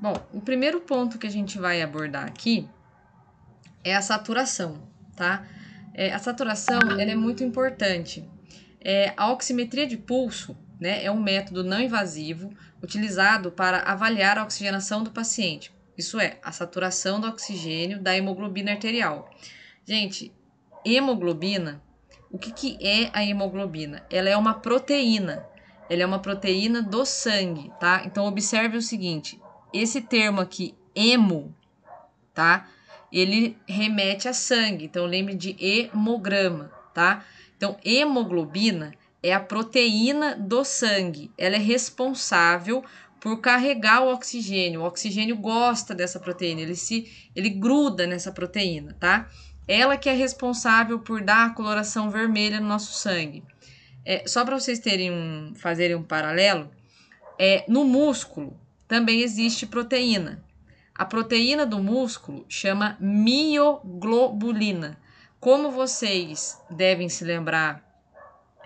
Bom, o primeiro ponto que a gente vai abordar aqui é a saturação, tá? É, a saturação ela é muito importante. É, a oximetria de pulso né, é um método não invasivo utilizado para avaliar a oxigenação do paciente. Isso é, a saturação do oxigênio da hemoglobina arterial. Gente, hemoglobina, o que, que é a hemoglobina? Ela é uma proteína, ela é uma proteína do sangue, tá? Então, observe o seguinte: esse termo aqui, hemo, tá? Ele remete a sangue, então lembre de hemograma, tá? Então, hemoglobina é a proteína do sangue, ela é responsável por carregar o oxigênio. O oxigênio gosta dessa proteína, ele se ele gruda nessa proteína, tá? Ela que é responsável por dar a coloração vermelha no nosso sangue. É, só para vocês terem um, fazerem um paralelo, é, no músculo, também existe proteína. A proteína do músculo chama mioglobulina. Como vocês devem se lembrar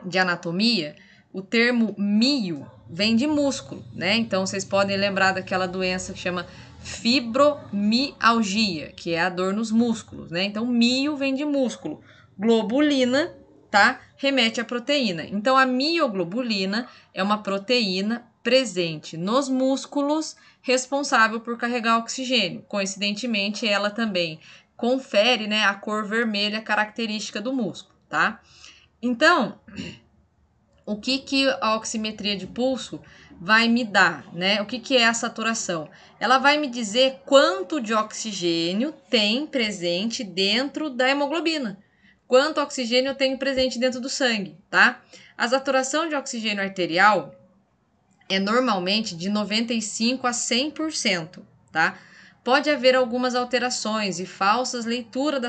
de anatomia, o termo mio vem de músculo, né? Então vocês podem lembrar daquela doença que chama fibromialgia, que é a dor nos músculos, né? Então mio vem de músculo. Globulina, tá? Remete à proteína. Então a mioglobulina é uma proteína presente nos músculos, responsável por carregar oxigênio. Coincidentemente, ela também confere né, a cor vermelha característica do músculo, tá? Então, o que, que a oximetria de pulso vai me dar, né? O que, que é a saturação? Ela vai me dizer quanto de oxigênio tem presente dentro da hemoglobina, quanto oxigênio eu tenho presente dentro do sangue, tá? A saturação de oxigênio arterial é normalmente de 95 a 100%, tá? Pode haver algumas alterações e falsas leitura da,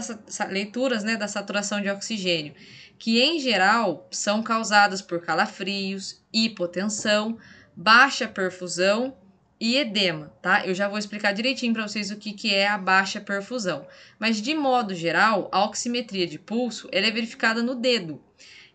leituras né, da saturação de oxigênio, que em geral são causadas por calafrios, hipotensão, baixa perfusão e edema, tá? Eu já vou explicar direitinho para vocês o que, que é a baixa perfusão. Mas de modo geral, a oximetria de pulso ela é verificada no dedo.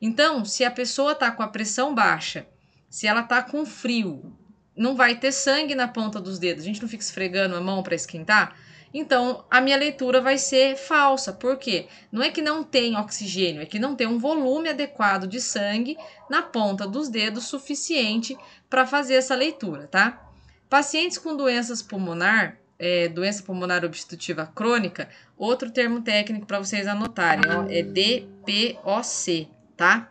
Então, se a pessoa está com a pressão baixa se ela tá com frio, não vai ter sangue na ponta dos dedos, a gente não fica esfregando a mão para esquentar. Então, a minha leitura vai ser falsa, porque não é que não tem oxigênio, é que não tem um volume adequado de sangue na ponta dos dedos suficiente para fazer essa leitura, tá? Pacientes com doenças pulmonar, é, doença pulmonar obstrutiva crônica, outro termo técnico para vocês anotarem, ó, é DPOC, tá?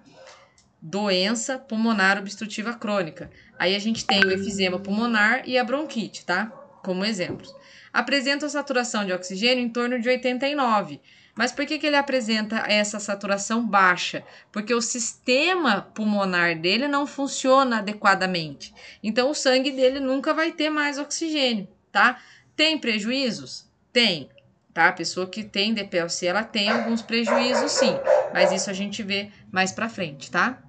doença pulmonar obstrutiva crônica. Aí a gente tem o efizema pulmonar e a bronquite, tá? Como exemplos. Apresentam saturação de oxigênio em torno de 89. Mas por que, que ele apresenta essa saturação baixa? Porque o sistema pulmonar dele não funciona adequadamente. Então o sangue dele nunca vai ter mais oxigênio, tá? Tem prejuízos? Tem, tá? A pessoa que tem DPLC, ela tem alguns prejuízos sim, mas isso a gente vê mais para frente, tá?